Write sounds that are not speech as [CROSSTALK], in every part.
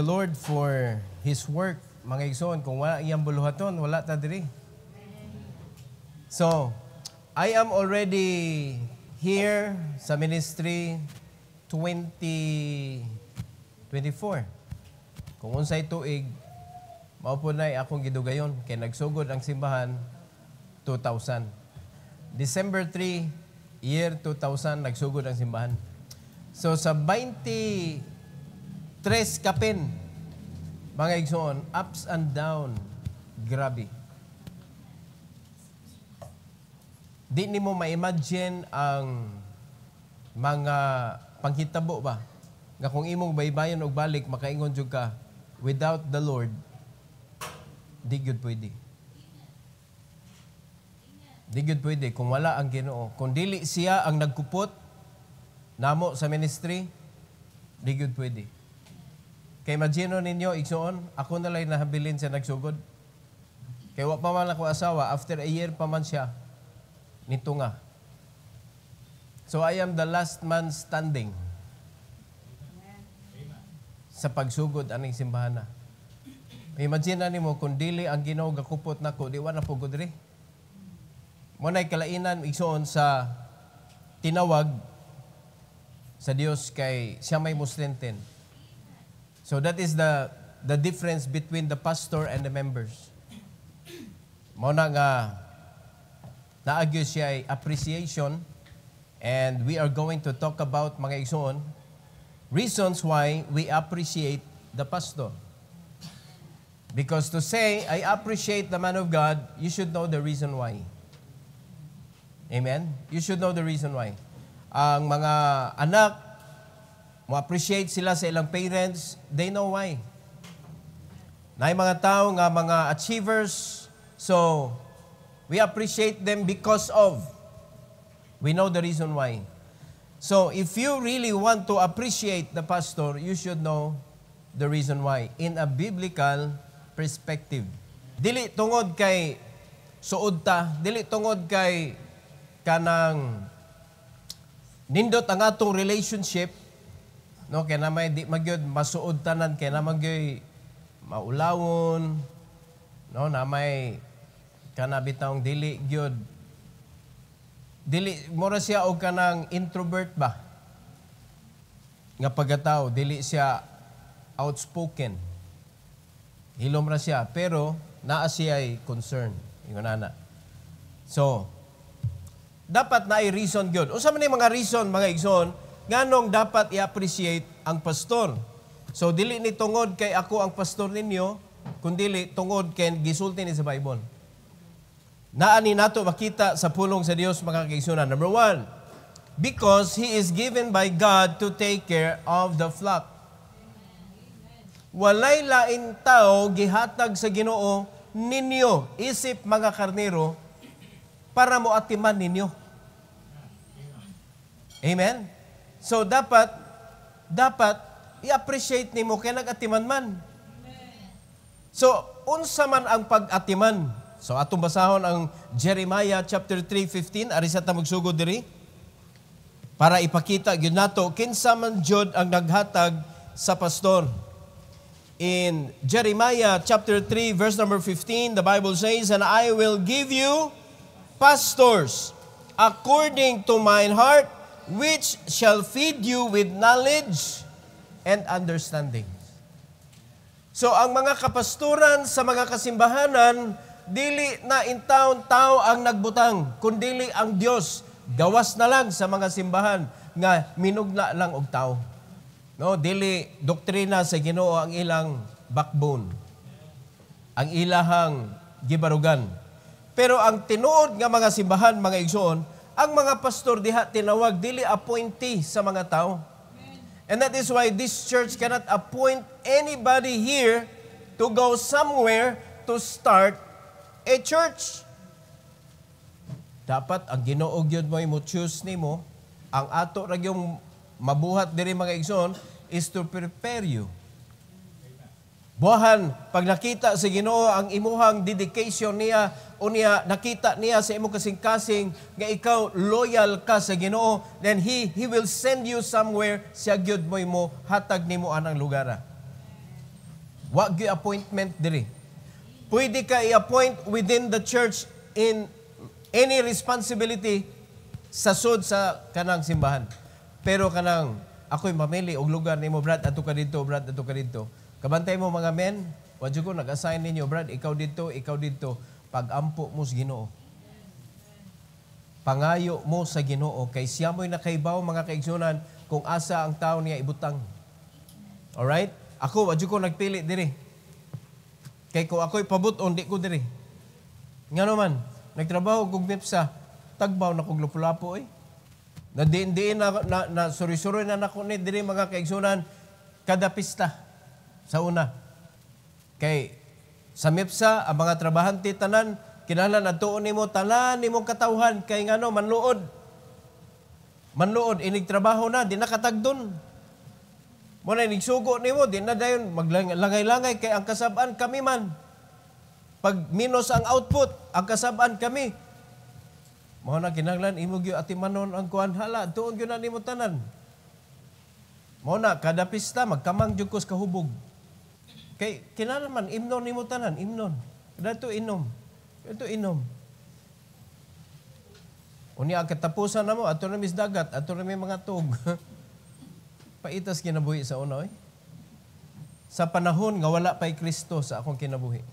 the Lord for His work. Mga igsoon, kung wala iyang buluhaton, wala ta diri. So, I am already here sa ministry 2024. Kung unsay tuig, maupo na akong gidugayon kay nagsugod ang simbahan 2000. December 3, year 2000, nagsugod ang simbahan. So sa 20 Tres kapin. Mga igsoon, ups and down. Grabe. Di ni mo ma-imagine ang mga panghitabo ba nga kung imong baybayon og balik makaingon jud ka without the Lord di gyud pwede di gyud pwede kung wala ang Ginoo kung dili siya ang nagkupot namo sa ministry di gyud pwede Kay imagine ninyo, igsoon, ako nalay nahabilin sa nagsugod. Kay wa pa man ako asawa, after a year pa man siya, nito nga. So I am the last man standing sa pagsugod aning simbahan na. Imagine na mo, kung dili ang ginaw gakupot nako, di wa na po gudri. Muna'y kalainan, igsoon sa tinawag sa Dios kay siya may muslenten So that is the the difference between the pastor and the members. Mo na nga naagyo siya appreciation and we are going to talk about mga igsoon reasons why we appreciate the pastor. Because to say, I appreciate the man of God, you should know the reason why. Amen? You should know the reason why. Ang mga anak ma-appreciate sila sa ilang parents, they know why. Na mga tao nga mga achievers, so we appreciate them because of. We know the reason why. So if you really want to appreciate the pastor, you should know the reason why in a biblical perspective. Dili tungod kay suod ta, dili tungod kay kanang nindot ang atong relationship No, kaya namay di magyud masuod tanan, kaya namay gyoy maulawon, no, na may namay kanabitawang dili gyud dili mura siya og kanang introvert ba nga pagkatao dili siya outspoken hilom ra siya pero naa siya ay concern ingon ana so dapat na ay reason gyud unsa man mga reason mga igsoon nganong dapat i-appreciate ang pastor. So dili ni tungod kay ako ang pastor ninyo, kundi dili tungod kay gisulti ni sa Bible. Naani nato makita sa pulong sa Dios mga kaigsunan. Number one, because he is given by God to take care of the flock. Walay lain tao gihatag sa Ginoo ninyo isip mga karnero para mo atiman ninyo. Amen. So dapat dapat i-appreciate nimo nag-atiman man. So unsa man ang pag-atiman? So atong basahon ang Jeremiah chapter 3:15 ari sa ta magsugod diri para ipakita gyud nato kinsa man jud ang naghatag sa pastor. In Jeremiah chapter 3 verse number 15 the Bible says and I will give you pastors according to mine heart which shall feed you with knowledge and understanding. So ang mga kapasturan sa mga kasimbahanan, dili na in town tao ang nagbutang, kundili ang Dios gawas na lang sa mga simbahan nga minugna lang og tao. No, dili doktrina sa Ginoo ang ilang backbone. Ang ilahang gibarugan. Pero ang tinuod nga mga simbahan, mga igsoon, ang mga pastor diha tinawag dili appointee sa mga tao. And that is why this church cannot appoint anybody here to go somewhere to start a church. Dapat ang Ginoo gyud mo imo choose nimo ang ato ra yung mabuhat diri mga igsoon is to prepare you. Buhan, pag nakita sa si Ginoo ang imuhang dedication niya unya nakita niya sa imong kasing-kasing nga ikaw loyal ka sa Ginoo, then he he will send you somewhere siya gyud mo imo hatag nimo anang lugar. Wa gyud appointment diri. Pwede ka i-appoint within the church in any responsibility sa sud sa kanang simbahan. Pero kanang ako'y mamili og lugar nimo brad ato ka dito brad ato ka dito. Kabantay mo mga men, wa ko nag-assign ninyo brad ikaw dito, ikaw dito pagampo mo sa Ginoo. Pangayo mo sa Ginoo kay siya mo'y nakaibaw mga kaigsunan kung asa ang tao niya ibutang. All right? Ako, wa ko nagpili diri. Kay ko ako'y pabuton, di ko diri. Nga man, nagtrabaho kong nipsa, tagbaw na kog lupulapo eh. Na diin na, na, na suri-suri na nako ni diri mga kaigsunan kada pista sa una. Kay sa MIPSA, ang mga trabahante tanan, kinahanglan adtuon nimo tanan nimo katawhan kay ngano manluod. Manluod inigtrabaho na di nakatagdon. Mo na nigsugo nimo di na dayon maglangay-langay kay ang kasab-an kami man. Pag minus ang output, ang kasab-an kami. Mao na kinahanglan imo gyud atimanon ang kuan hala tuon gyud na nimo tanan. Mao na kada pista magkamang jud kahubog. Kay kinala man imnon nimo tanan, imnon. Dato inom. Dato inom. Unya ang katapusan namo ato na mis dagat, ato na may mga tug. [LAUGHS] Paitas kinabuhi sa unoy. Sa panahon nga wala pay Kristo sa akong kinabuhi.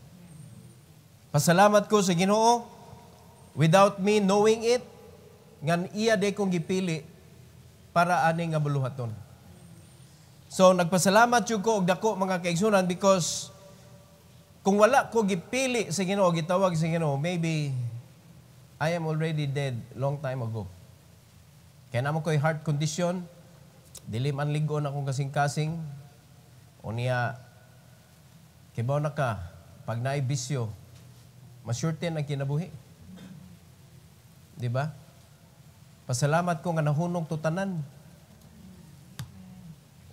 Pasalamat ko sa Ginoo without me knowing it ngan iya de kong gipili para aning nga buluhaton. So nagpasalamat jud ko og dako mga kaigsunan because kung wala ko gipili sa Ginoo, gitawag sa Ginoo, maybe I am already dead long time ago. Kaya namo ko'y heart condition, dilim ang ligon akong kasing-kasing, o niya, kibaw na ka, pag naibisyo, masurten ang kinabuhi. Di ba? Pasalamat ko nga nahunong tutanan. tanan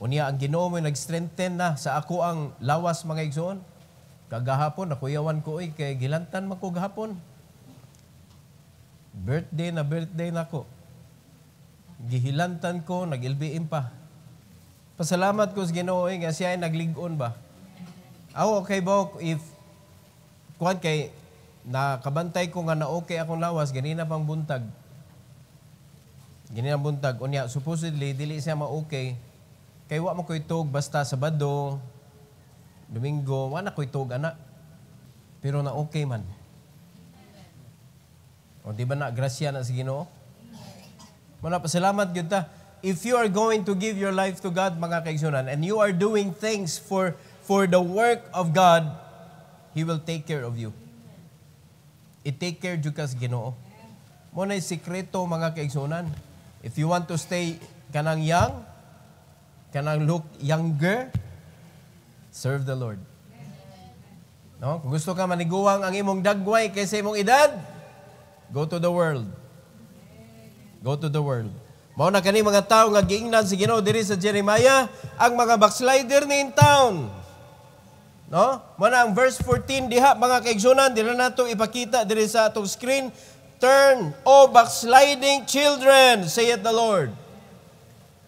Unya ang Ginoo mo nag-strengthen na sa ako ang lawas mga igsoon. Kagahapon nakuyawan ko oy kay gilantan man ko gahapon. Birthday na birthday nako. Na Gihilantan ko, nag-LBM pa. Pasalamat ko sa Ginoo eh, nga siya ay nagligon ba. Aw okay ba if kuan kay nakabantay ko nga na okay akong lawas ganina pang buntag. Ganina buntag unya supposedly dili siya ma okay Kay wa mo ko itog basta Sabado, Domingo, wala na ko itog anak. Pero na okay man. O di ba na grasya na sa Ginoo? pa, pasalamat gyud ta. If you are going to give your life to God mga kaigsunan and you are doing things for for the work of God, he will take care of you. I-take care jud Ginoo. Mo na sikreto mga kaigsunan. If you want to stay kanang young, Can I look younger? Serve the Lord. No? Kung gusto ka maniguwang ang imong dagway kaysa imong edad, go to the world. Go to the world. Mao na kani mga tao nga giingnan si Ginoo diri sa Jeremiah ang mga backslider ni in town. No? Mao na ang verse 14 diha mga kaigsunan dira nato ipakita diri sa atong screen. Turn, O backsliding children, saith the Lord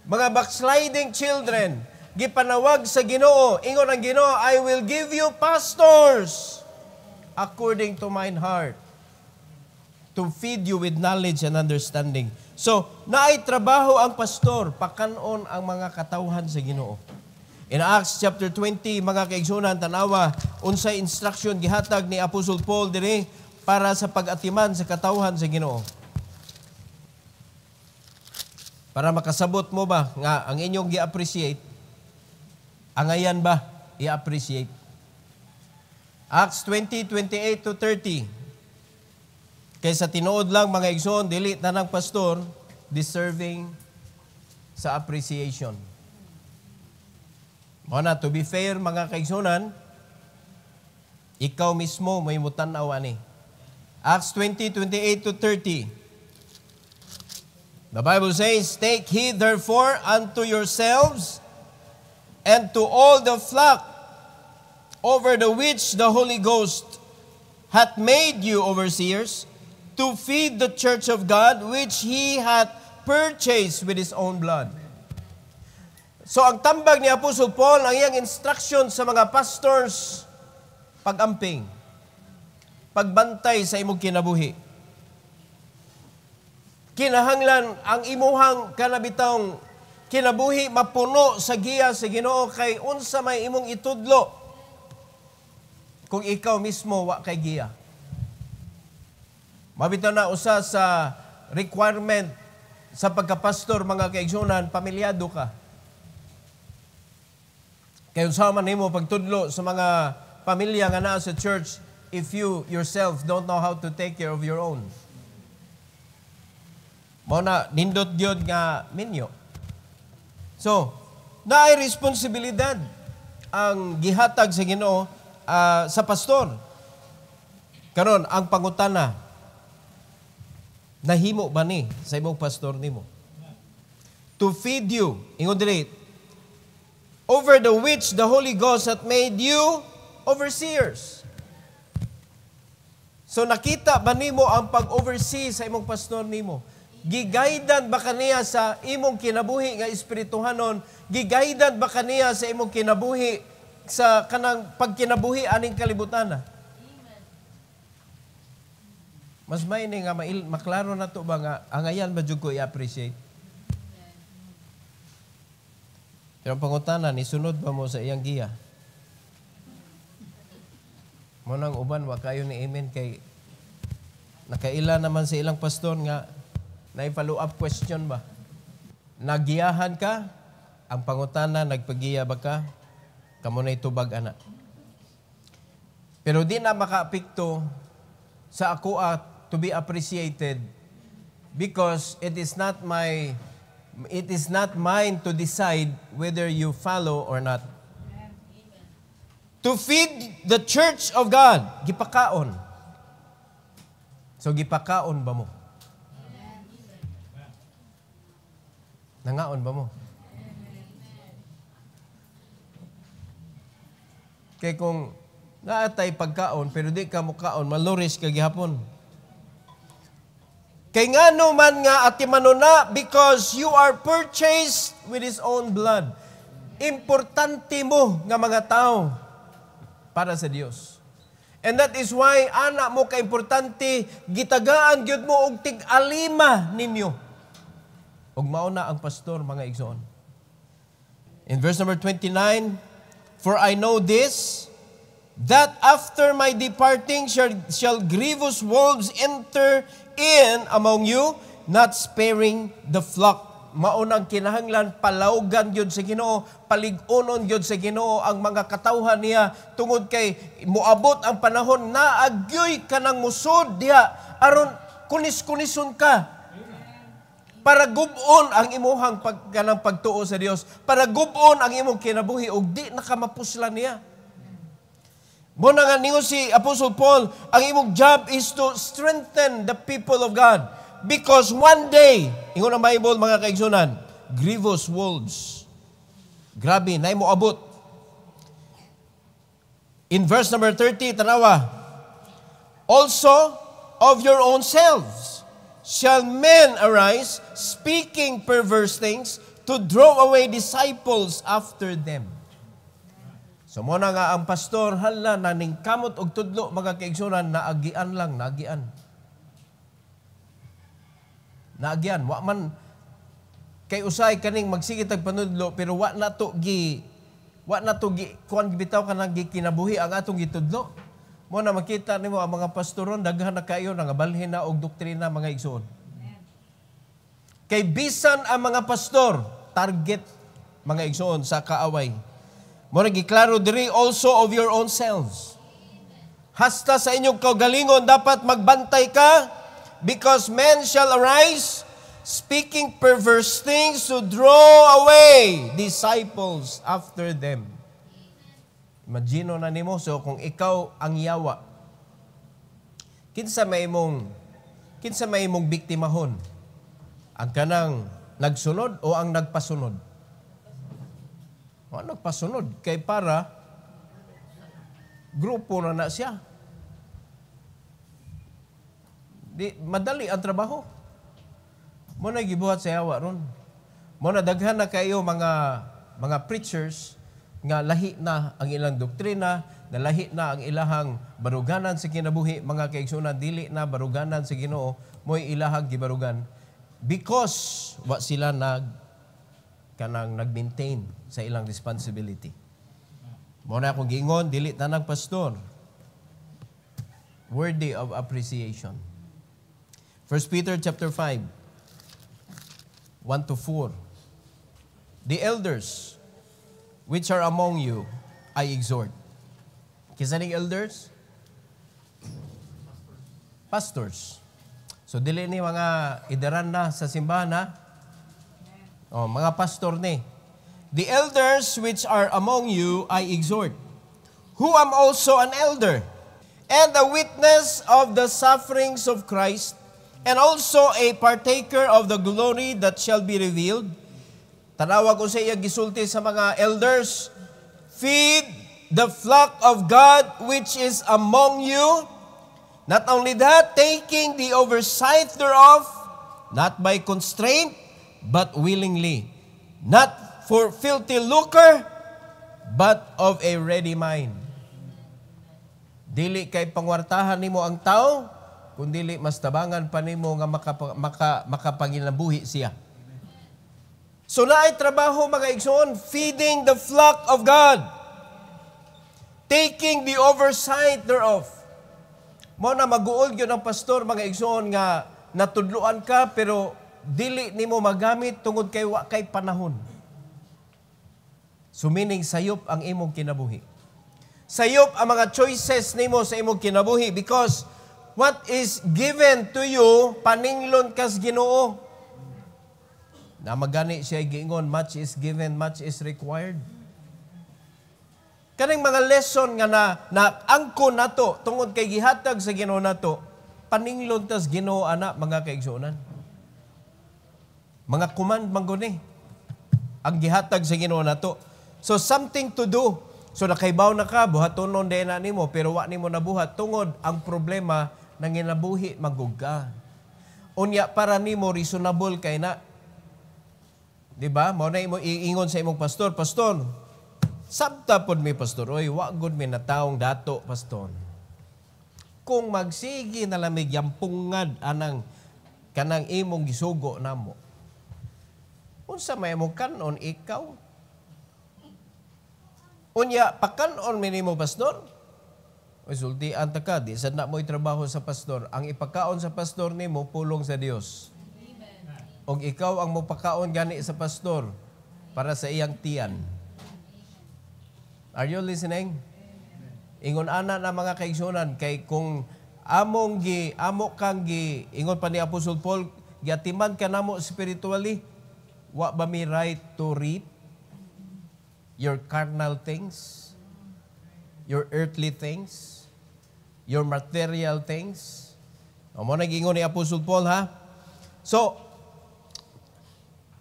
mga backsliding children, gipanawag sa Ginoo, ingon ang Ginoo, I will give you pastors according to my heart to feed you with knowledge and understanding. So, naay trabaho ang pastor, pakanon ang mga katawhan sa Ginoo. In Acts chapter 20, mga kaigsunan tanawa, unsay instruction gihatag ni Apostle Paul dire para sa pag-atiman sa katawhan sa Ginoo. Para makasabot mo ba nga ang inyong gi-appreciate, angayan ba i-appreciate? Acts 20:28 to 30. Kaysa tinuod lang mga igsoon, dili na ng pastor, deserving sa appreciation. Mona to be fair mga kaigsunan, ikaw mismo may mutan-aw ani. Acts 20:28 to 30. The Bible says, Take heed therefore unto yourselves and to all the flock over the which the Holy Ghost hath made you overseers, to feed the church of God which He hath purchased with His own blood. So ang tambag ni Apostol Paul, ang iyang instruction sa mga pastors, pag-amping, pagbantay sa imong kinabuhi kinahanglan ang imuhang kanabitang kinabuhi mapuno sa giya sa Ginoo kay unsa may imong itudlo kung ikaw mismo wa kay giya. Mabitaw na usa sa requirement sa pagkapastor mga kaigsunan, pamilyado ka. Kay unsa man nimo pagtudlo sa mga pamilya nga naa sa church if you yourself don't know how to take care of your own. Mo na nindot gyud nga minyo. So, naay responsibilidad ang gihatag sa Ginoo uh, sa pastor. Karon ang pangutana nahimo ba ni sa imong pastor nimo? To feed you, ingon dili, over the which the Holy Ghost hath made you overseers. So nakita ba nimo ang pag-oversee sa imong pastor nimo? gigaydan ba kaniya sa imong kinabuhi nga espirituhanon gigaydan ba kaniya sa imong kinabuhi sa kanang pagkinabuhi aning kalibutan mas may ni nga mail, maklaro na to ba nga angayan ba jud ko i-appreciate pero pangutana ni sunod ba mo sa iyang giya mo nang uban wa kayo ni amen kay nakaila naman sa ilang pastor nga Nay follow up question ba? Nagiyahan ka? Ang pangutana, nagpagiya ba ka? Kamo na itubag, ana. Pero di na makaapikto sa ako at to be appreciated because it is not my it is not mine to decide whether you follow or not. To feed the church of God, gipakaon. So gipakaon ba mo? Nangaon ba mo? Kay kung naatay pagkaon, pero di ka mukaon, maluris ka gihapon. Kay nga man nga atimano na because you are purchased with His own blood. Importante mo nga mga tao para sa Dios. And that is why, anak mo, kaimportante, gitagaan gyud mo og tig-alima ninyo Ug mao na ang pastor mga igsoon. In verse number 29, for I know this that after my departing shall, shall grievous wolves enter in among you, not sparing the flock maunang kinahanglan palawgan gyud sa Ginoo palig-onon gyud sa Ginoo ang mga katawhan niya tungod kay moabot ang panahon na agyoy kanang musod diha aron kunis-kunison ka para gubon ang imuhang pag, pagtuo sa Dios, para gubon ang imong kinabuhi ug di nakamapuslan niya. Mo nga ningo si Apostle Paul, ang imong job is to strengthen the people of God because one day, ingon ang Bible mga kaigsoonan, grievous wolves. Grabe, nay mo abot. In verse number 30, tanawa, also of your own selves shall men arise, speaking perverse things, to draw away disciples after them. So mo na nga ang pastor, hala, naning kamot og tudlo, mga kaigsunan, naagian lang, naagian. Naagian, wa man, kay usay kaning magsigit og panudlo, pero wa na to gi, wa na to gi, kuan gibitaw ka nang gikinabuhi ang atong gitudlo. Mo na makita nimo ang mga pastoron daghan na kayo nga balhin na og doktrina mga igsoon. Kay bisan ang mga pastor target mga igsoon sa kaaway. Mo giklaro diri also of your own selves. Hasta sa inyong kaugalingon dapat magbantay ka because men shall arise speaking perverse things to draw away disciples after them. Imagino na nimo so kung ikaw ang yawa kinsa may imong kinsa may imong biktimahon ang kanang nagsunod o ang nagpasunod? O, nagpasunod kay para grupo na na siya. Di, madali ang trabaho. Mo na gibuhat sa yawa ron. Mo na daghan na kayo mga mga preachers nga lahi na ang ilang doktrina, na lahi na ang ilahang baruganan sa kinabuhi, mga kaigsunan, dili na baruganan sa ginoo, mo'y ilahang gibarugan. Because wa sila nag kanang nag-maintain sa ilang responsibility. Mo na akong gingon, dili na nag pastor. Worthy of appreciation. 1 Peter chapter 5 1 to 4. The elders which are among you, I exhort. Kisaning elders? Pastors. So, dili ni mga ideran na sa simbahan na. O, oh, mga pastor ni. The elders which are among you, I exhort, who am also an elder, and a witness of the sufferings of Christ, and also a partaker of the glory that shall be revealed. Tanawa ko sa iya gisulti sa mga elders, feed the flock of God which is among you. Not only that, taking the oversight thereof, not by constraint, but willingly. Not for filthy lucre, but of a ready mind. Dili kay pangwartahan nimo ang tao, kundi mas tabangan pa nimo nga maka, maka, makapanginabuhi siya. So naay trabaho mga igsoon, feeding the flock of God. Taking the oversight thereof. Mo na maguol gyud ang pastor mga igsoon nga natudloan ka pero dili nimo magamit tungod kay wa kay panahon. Sumining sayop ang imong kinabuhi. Sayop ang mga choices nimo sa imong kinabuhi because what is given to you paninglon kas Ginoo na magani siya giingon, much is given, much is required. Kaning mga lesson nga na angko nato tungod kay gihatag sa Ginoo nato, paninglod tas Ginoo ana mga kaigsuonan. Mga command mangguni ang gihatag sa Ginoo nato. So something to do. So nakaibaw na ka, buhaton din na nimo, pero wa nimo nabuhat tungod ang problema nang inabuhi magugga Unya para nimo reasonable kay na Di ba? Mao na imo iingon sa imong pastor, pastor, sabta pod mi pastor, oy wa gud mi natawong dato pastor. Kung magsigi na lamig yampungad anang kanang imong gisugo namo. Unsa may imong kanon ikaw? Unya pakanon mi nimo pastor? Resulti ang taka, di sad na mo'y trabaho sa pastor. Ang ipakaon sa pastor nimo pulong sa Dios og ikaw ang mupakaon gani sa pastor para sa iyang tiyan. Are you listening? Ingon ana na mga kaigsoonan kay kung among gi amo kang gi ingon pa ni Apostle Paul gatiman ka namo spiritually wa ba mi right to reap your carnal things your earthly things your material things amo na nagingon ni Apostle Paul ha so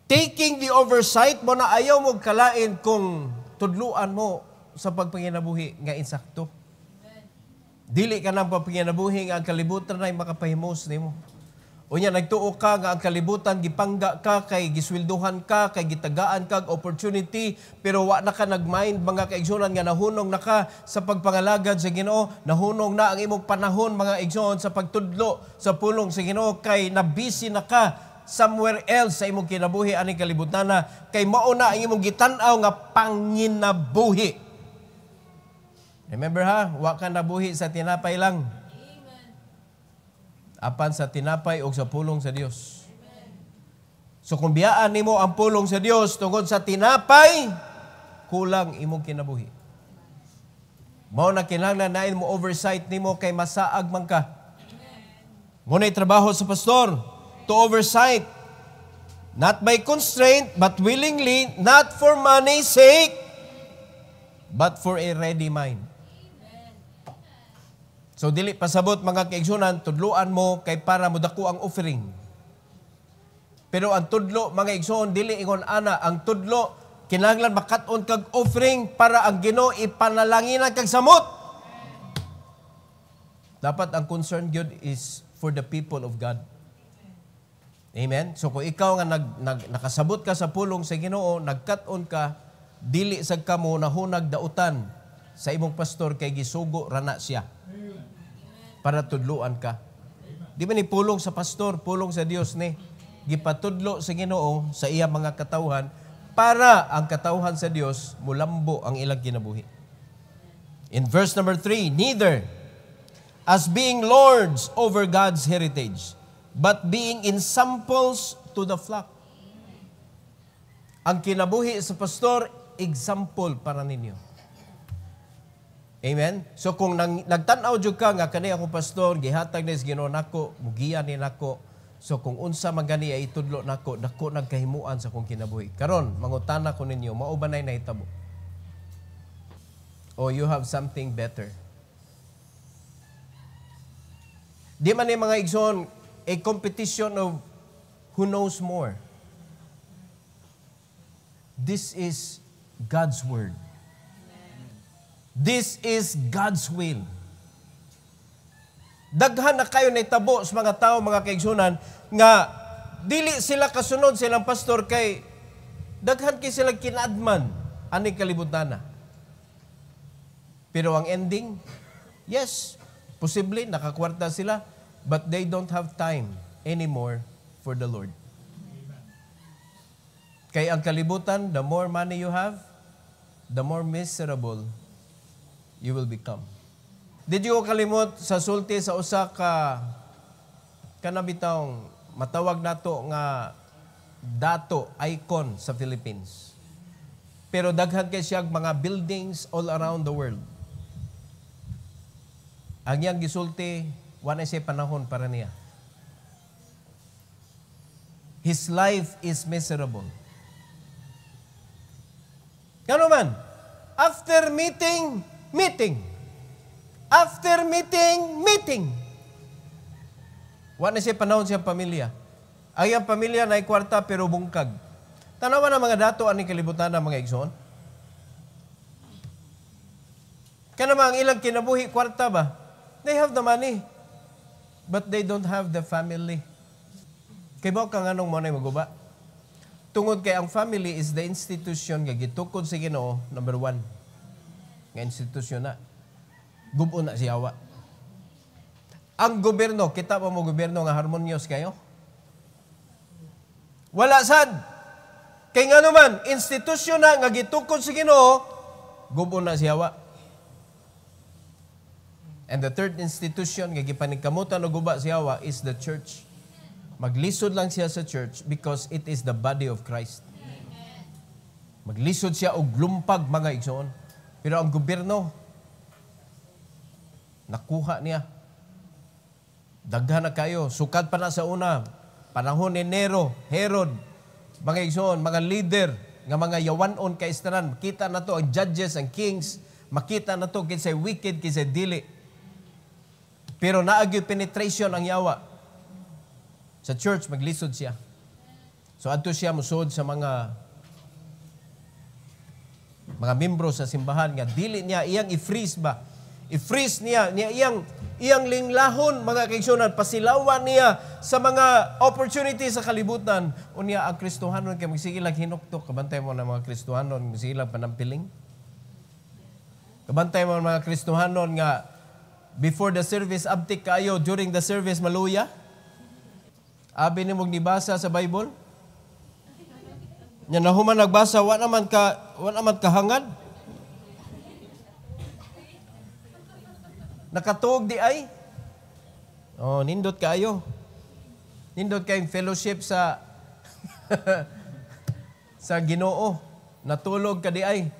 Taking the oversight mo na ayaw mo kalain kung tudluan mo sa pagpanginabuhi nga insakto. Dili ka ng pagpanginabuhi nga ang kalibutan na makapahimos nimo. Unya nagtuo ka nga ang kalibutan gipangga ka kay giswilduhan ka kay gitagaan ka opportunity pero wa na ka nagmind mga kaigsoon nga nahunong na ka sa pagpangalagad sa Ginoo nahunong na ang imong panahon mga igsoon sa pagtudlo sa pulong sa Ginoo kay nabisi na ka somewhere else sa imong kinabuhi ani kalibutan na kay mao na ang imong gitan-aw nga panginabuhi. Remember ha, wa ka nabuhi sa tinapay lang. Amen. Apan sa tinapay o sa pulong sa Dios. Amen. So kung biyaan nimo ang pulong sa Dios tungod sa tinapay, kulang imong kinabuhi. Mao na kinahanglan na mo oversight nimo kay masaag man ka. Mo trabaho sa pastor to oversight. Not by constraint, but willingly, not for money's sake, but for a ready mind. So dili pasabot mga kaigsunan, tudloan mo kay para mo dako ang offering. Pero ang tudlo mga igsoon dili ingon ana ang tudlo kinahanglan makat-on kag offering para ang Ginoo ipanalangin kag samot. Dapat ang concern gyud is for the people of God. Amen? So kung ikaw nga nag, nag, nakasabot ka sa pulong sa Ginoo, nagkaton ka, dili sad kamo na hunag dautan sa imong pastor kay gisugo rana siya. Para tudluan ka. Di ba ni pulong sa pastor, pulong sa Dios ni gipatudlo sa Ginoo sa iya mga katawhan para ang katawhan sa Dios mulambo ang ilang kinabuhi. In verse number 3, neither as being lords over God's heritage but being in samples to the flock. Ang kinabuhi sa pastor, example para ninyo. Amen? So kung nang, nagtanaw jud ka nga kani akong pastor, gihatag ni Ginoo nako, mugiya ni nako. So kung unsa man gani ay itudlo nako, nako nagkahimuan sa kong kinabuhi. Karon, mangutana ko ninyo, mao ba nay nahitabo? Or oh, you have something better? Di man ni mga igsoon a competition of who knows more. This is God's word. This is God's will. Daghan na kayo naitabo sa mga tao, mga kaigsunan, nga dili sila kasunod silang pastor kay daghan kay sila kinadman ani kalibutan na. Pero ang ending, yes, posible nakakwarta sila, But they don't have time anymore for the Lord. Kaya ang kalibutan, the more money you have, the more miserable you will become. Did you kalimot sa sulti sa usa ka kanabitawng matawag nato nga dato icon sa Philippines. Pero daghan kay siya mga buildings all around the world. Ang iyang gisulti wala siya panahon para niya. His life is miserable. Gano man, after meeting, meeting. After meeting, meeting. Wala siya panahon siya pamilya. Ay Ang pamilya na kwarta pero bungkag. Tanawa na mga dato ang kalibutan ng mga igsoon. Kaya naman ang ilang kinabuhi kwarta ba? They have the money. But they don't have the family. Kay mo kang anong mo na maguba? Tungod kay ang family is the institution nga gitukod sa Ginoo number one. Nga institusyon na. Gubon na si Awa. Ang gobyerno, kita pa mo gobyerno nga harmonious kayo? Wala sad. Kay nga naman, institusyon na nga gitukod sa Ginoo, gubon na si Awa. And the third institution nga gipanigkamutan og uba siyawa is the church. Maglisod lang siya sa church because it is the body of Christ. Maglisod siya og lumpag mga igsoon. Pero ang gobyerno nakuha niya. Daghan na kayo. Sukat pa na sa una. Panahon ni Nero, Herod, mga igsoon, mga leader, nga mga yawanon kay istanan. Kita na to ang judges, ang kings. Makita na to kinsay wicked, kinsay dili pero naagyo penetration ang yawa. Sa church, maglisod siya. So ato siya musod sa mga mga membro sa simbahan nga dili niya iyang i-freeze ba? I-freeze niya, niya iyang iyang linglahon mga kaigsoonan pasilawan niya sa mga opportunity sa kalibutan unya ang Kristohanon kay magsigilag hinuktok kabantay mo na mga Kristohanon magsigilag panampiling kabantay mo mga Kristohanon nga Before the service, abtik kayo during the service, maluya? Abi ni mong nibasa sa Bible? Nya nahuman nagbasa, wa naman ka, wa naman ka hangad Nakatuog di ay? Oh, nindot kayo. Nindot kayong fellowship sa [LAUGHS] sa Ginoo. Natulog ka di ay.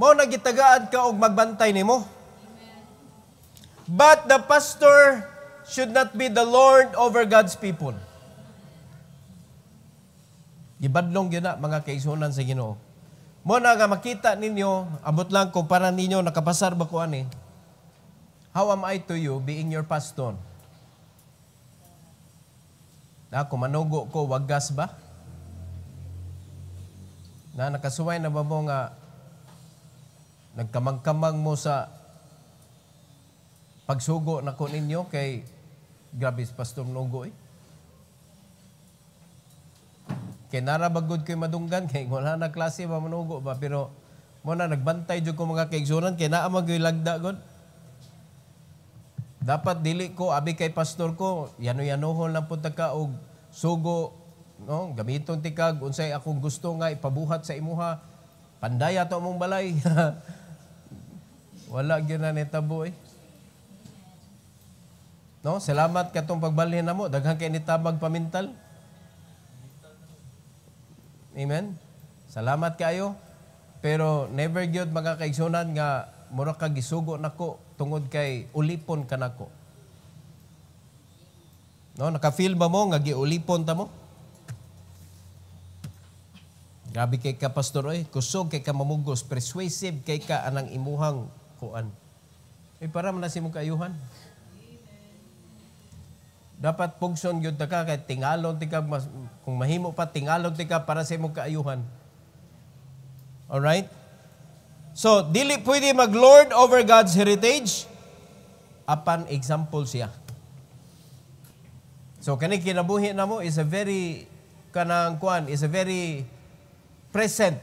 Mao nagitagaad ka og magbantay nimo. But the pastor should not be the lord over God's people. Gibadlong gyud na mga kaigsunan sa Ginoo. Mo na nga makita ninyo, abot lang ko para ninyo nakapasar ba ko ani. How am I to you being your pastor? Na ako manugo ko wagas ba? Na nakasuway na ba mo nga nagkamangkamang mo sa pagsugo na ko ninyo kay grabe si Pastor Nugo eh. Kay narabagod ko'y madunggan, kay wala na klase ba manugo ba, pero mo na nagbantay jud ko mga kaigsunan, kay naamag ko'y lagda god. Dapat dili ko, abi kay pastor ko, yano-yanohon lang po ka og sugo, no? gamitong tikag, unsay akong gusto nga ipabuhat sa imuha, pandaya to mong balay. [LAUGHS] Wala gyud na ni tabo eh. No, salamat katong pagbalhin namo. Daghan kay ni tabag pamintal. Amen. Salamat kayo. Pero never gyud makakaigsunan nga mura ka gisugo nako tungod kay ulipon ka nako. No, naka-feel ba mo nga giulipon ta mo? Grabe kay ka pastor oy, eh. kusog kay ka mamugos, persuasive kay ka anang imuhang kuan. Ay para man si mong kayuhan. Dapat pungsyon gyud ta ka kay tingalon tika kung mahimo pa tingalon tika para sa imong kaayuhan. All right? So, dili pwede mag-lord over God's heritage apan example siya. So kani kinabuhi na mo is a very kanang kuan is a very present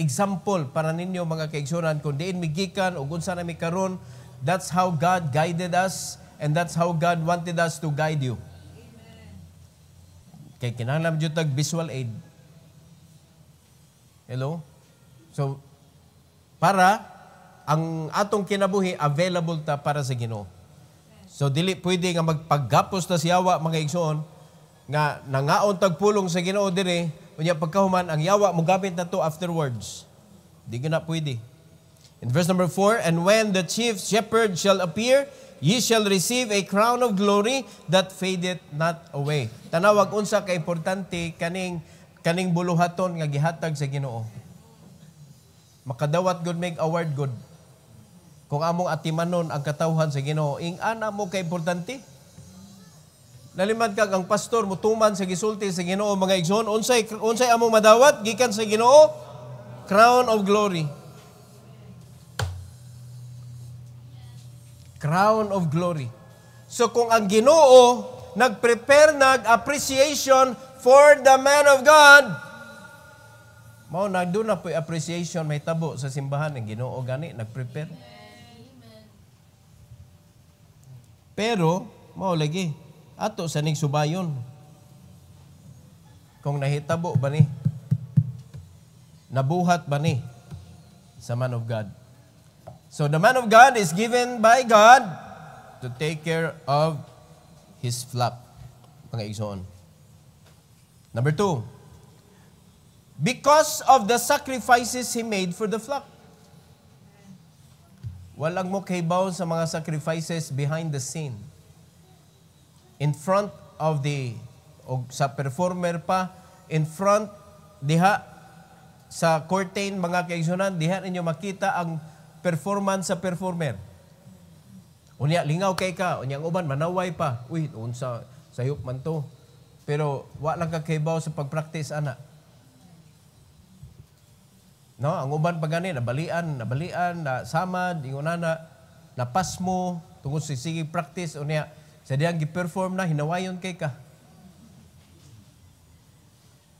example para ninyo mga kaigsoonan kung diin migikan o unsa na karon that's how God guided us and that's how God wanted us to guide you Amen. kay kinahanglan jud tag visual aid hello so para ang atong kinabuhi available ta para sa Ginoo so dili pwede nga magpaggapos ta siyawa mga igsoon nga nangaon tag pulong sa Ginoo dire unya pagkahuman ang yawa mo gamit na to afterwards. Di na pwede. In verse number 4, And when the chief shepherd shall appear, ye shall receive a crown of glory that fadeth not away. Tanawag unsa ka importante kaning kaning buluhaton nga gihatag sa Ginoo. Makadawat good make award good. Kung among atimanon ang katawhan sa Ginoo, ing ana mo ka importante nalimad kag ang pastor mutuman sa gisulti sa Ginoo mga igsoon unsay unsay among madawat gikan sa Ginoo crown of glory crown of glory so kung ang Ginoo nagprepare nag appreciation for the man of God mao na do na po appreciation may tabo sa simbahan ng Ginoo gani nagprepare pero mao lagi Ato sa nigsubayon. Kung nahitabo ba ni? Nabuhat ba ni? Sa man of God. So the man of God is given by God to take care of his flock. Mga igsoon. Number two, because of the sacrifices he made for the flock. Walang mo kaybaw sa mga sacrifices behind the scene in front of the o sa performer pa in front diha sa curtain mga kaigsunan diha ninyo makita ang performance sa performer unya lingaw kay ka unya uban manaway pa uy unsa sayop man to pero wa lang ka kaybaw sa pagpractice ana no ang uban pa gani nabalian nabalian na samad ingon na napas tungod sa sige practice unya sa diyang gi-perform na, hinawayon kay ka.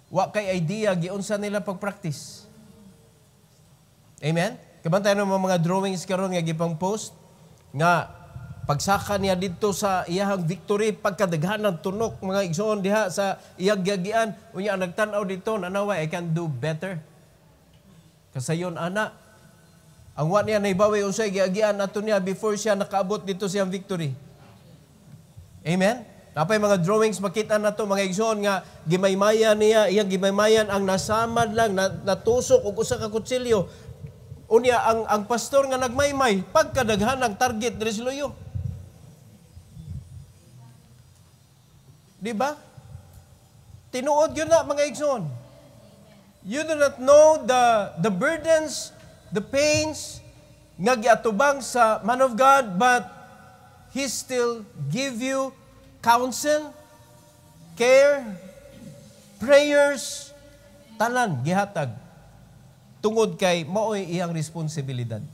Wa kay idea, giunsa nila pag-practice. Amen? Kabantayan ng mga drawings karon nga gipang post nga pagsaka niya dito sa iyahang victory pagkadaghan ng tunok mga igsoon diha sa iyang gagian unya ang nagtanaw dito nanawa I can do better kasayon ana ang wa niya na ibawi, unsay giagian ato niya before siya nakaabot dito siyang victory Amen? Napay mga drawings makita na to mga igsoon nga gimaymayan niya iyang gimaymayan ang nasamad lang natusok og usa ka kutsilyo. Unya ang ang pastor nga nagmaymay pagkadaghan ang target diri sa loyo. Di ba? Tinuod yun na mga igsoon. You do not know the the burdens, the pains nga giatubang sa man of God but He still give you counsel, care, prayers, tanan, gihatag. Tungod kay maoy iyang responsibilidad.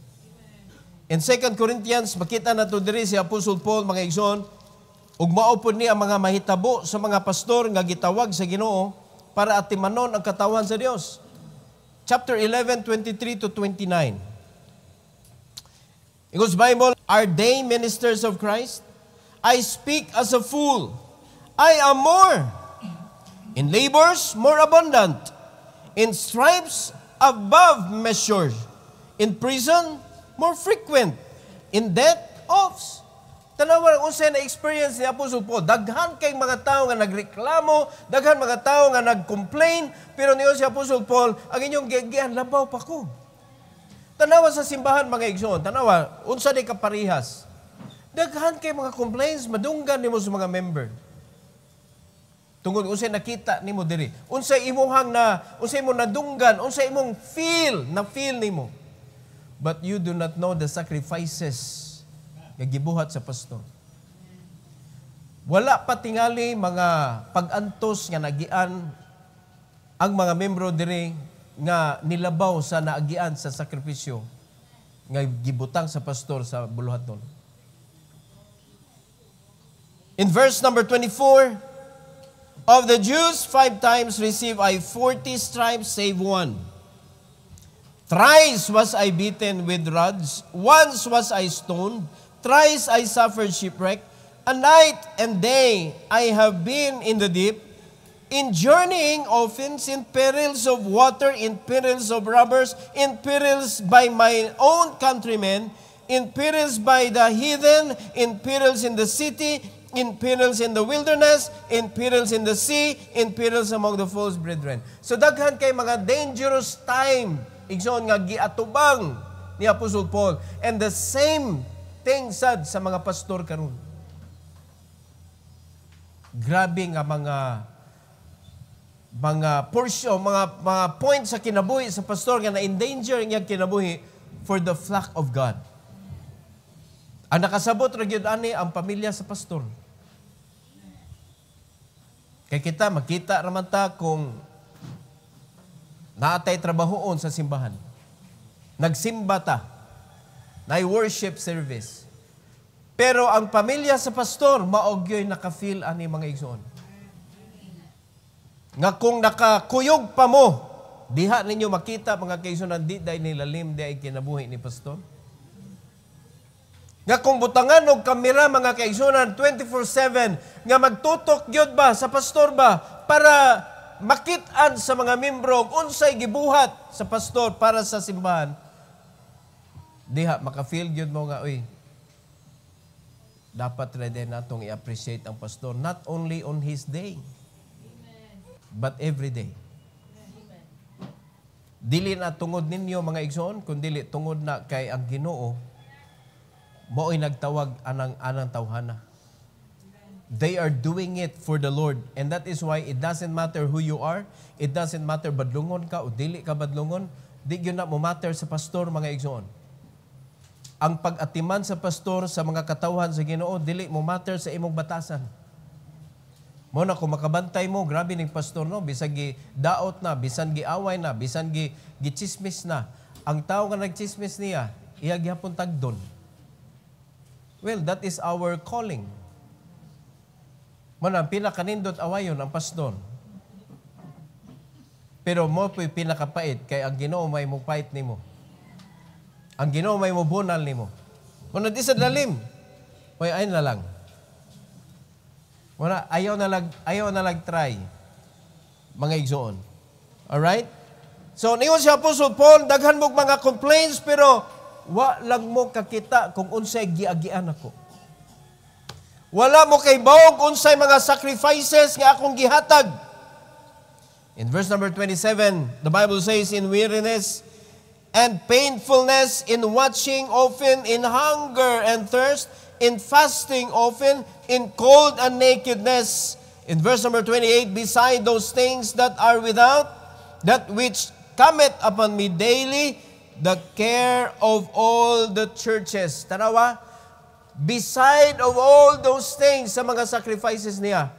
In 2 Corinthians, makita na to diri si Apostle Paul, mga igsoon, ug maupod ni ang mga mahitabo sa mga pastor nga gitawag sa Ginoo para atimanon ang katawan sa Dios. Chapter 11, 23 to 29. It goes Bible, Are they ministers of Christ? I speak as a fool. I am more. In labors, more abundant. In stripes, above measure. In prison, more frequent. In death, offs. Tanawa ang unsay na experience ni Apostol Paul. Daghan kay mga tao nga nagreklamo, daghan mga tao nga nag-complain, pero niyo si Apostol Paul, ang inyong gigian labaw pa ko. Tanawa sa simbahan mga igsoon, tanawa, unsa di ka parihas. Daghan kay mga complaints, madunggan ni mo sa mga member. Tungod unsay nakita nimo diri, unsay imuhang na, unsay mo nadunggan, unsay imong feel na feel nimo. But you do not know the sacrifices nga gibuhat sa pastor. Wala pa tingali mga pag-antos nga nagian ang mga membro diri nga nilabaw sa naagian sa sakripisyo nga gibutang sa pastor sa buluhaton. In verse number 24, Of the Jews, five times receive I forty stripes, save one. Thrice was I beaten with rods, once was I stoned, thrice I suffered shipwreck. A night and day I have been in the deep, in journeying often, in perils of water, in perils of robbers, in perils by my own countrymen, in perils by the heathen, in perils in the city, in perils in the wilderness, in perils in the sea, in perils among the false brethren. So daghan kay mga dangerous time igsoon nga giatubang ni Apostle Paul. And the same thing sad sa mga pastor karon. Grabe nga mga mga portion, mga mga point sa kinabuhi sa pastor nga na endanger niya kinabuhi for the flock of God. Ang nakasabot ra gyud ani ang pamilya sa pastor. Kay kita makita ra ta kung naatay trabahoon sa simbahan. Nagsimba ta. Nay worship service. Pero ang pamilya sa pastor maogyoy nakafeel ani mga igsoon nga kung nakakuyog pa mo, diha ninyo makita mga kaisunan, di day nilalim, di ay kinabuhi ni Pastor. Nga kung butangan og kamera mga kaigsunan 24/7 nga magtutok gyud ba sa pastor ba para makit-an sa mga membro unsay gibuhat sa pastor para sa simbahan. Diha maka-feel gyud mo nga uy. Dapat ready natong i-appreciate ang pastor not only on his day but every day. Dili na tungod ninyo mga igsoon, kun dili tungod na kay ang Ginoo mo'y nagtawag anang anang tawhana. They are doing it for the Lord. And that is why it doesn't matter who you are. It doesn't matter badlungon ka o dili ka badlungon. Di yun na mo matter sa pastor, mga igsoon ang pag-atiman sa pastor sa mga katawhan sa Ginoo dili mo matter sa imong batasan. Mo na kung makabantay mo, grabe ning pastor no, bisag gi daot na, bisan gi away na, bisan gi gichismis na. Ang tao nga nagchismis niya, iya gihapon tagdon. Well, that is our calling. Mo na pinakanindot awayon ang pastor. Pero mo po pinakapait kay ang Ginoo may mo fight nimo. Ang Ginoo may mo bunal nimo. Mo na di sa dalim. May ay na lang. Wala, ayaw na lag, ayaw na lag try. Mga igsoon. right? So, niyon si Apostle Paul, daghan mo mga complaints, pero wa lang mo kakita kung unsay giagian ako. Wala mo kay bawog unsay mga sacrifices nga akong gihatag. In verse number 27, the Bible says, In weariness and painfulness, in watching often, in hunger and thirst, in fasting often, in cold and nakedness. In verse number 28, beside those things that are without, that which cometh upon me daily, the care of all the churches. Tanawa, beside of all those things sa mga sacrifices niya,